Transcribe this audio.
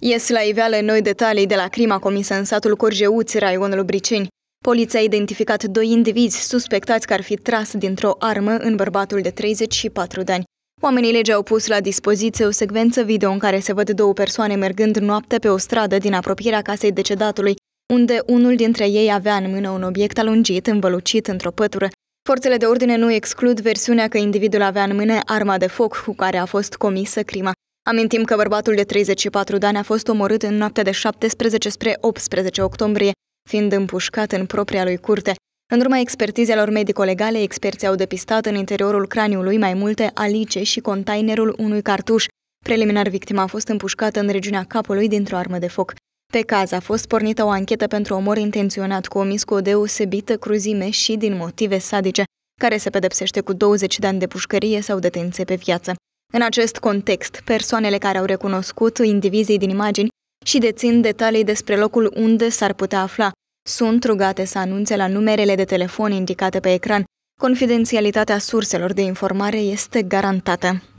Ies la iveală noi detalii de la crima comisă în satul Corjeuți, raionul Briceni. Poliția a identificat doi indivizi suspectați că ar fi tras dintr-o armă în bărbatul de 34 de ani. Oamenii legii au pus la dispoziție o secvență video în care se văd două persoane mergând noapte pe o stradă din apropierea casei decedatului, unde unul dintre ei avea în mână un obiect alungit, învălucit într-o pătură. Forțele de ordine nu exclud versiunea că individul avea în mână arma de foc cu care a fost comisă crima. Amintim că bărbatul de 34 de ani a fost omorât în noaptea de 17 spre 18 octombrie, fiind împușcat în propria lui curte. În urma expertizelor medico-legale, experții au depistat în interiorul craniului mai multe alice și containerul unui cartuș. Preliminar, victima a fost împușcată în regiunea capului dintr-o armă de foc. Pe caz a fost pornită o anchetă pentru omor intenționat comis cu o deosebită cruzime și din motive sadice, care se pedepsește cu 20 de ani de pușcărie sau detenție pe viață. În acest context, persoanele care au recunoscut indivizii din imagini și dețin detalii despre locul unde s-ar putea afla, sunt rugate să anunțe la numerele de telefon indicate pe ecran. Confidențialitatea surselor de informare este garantată.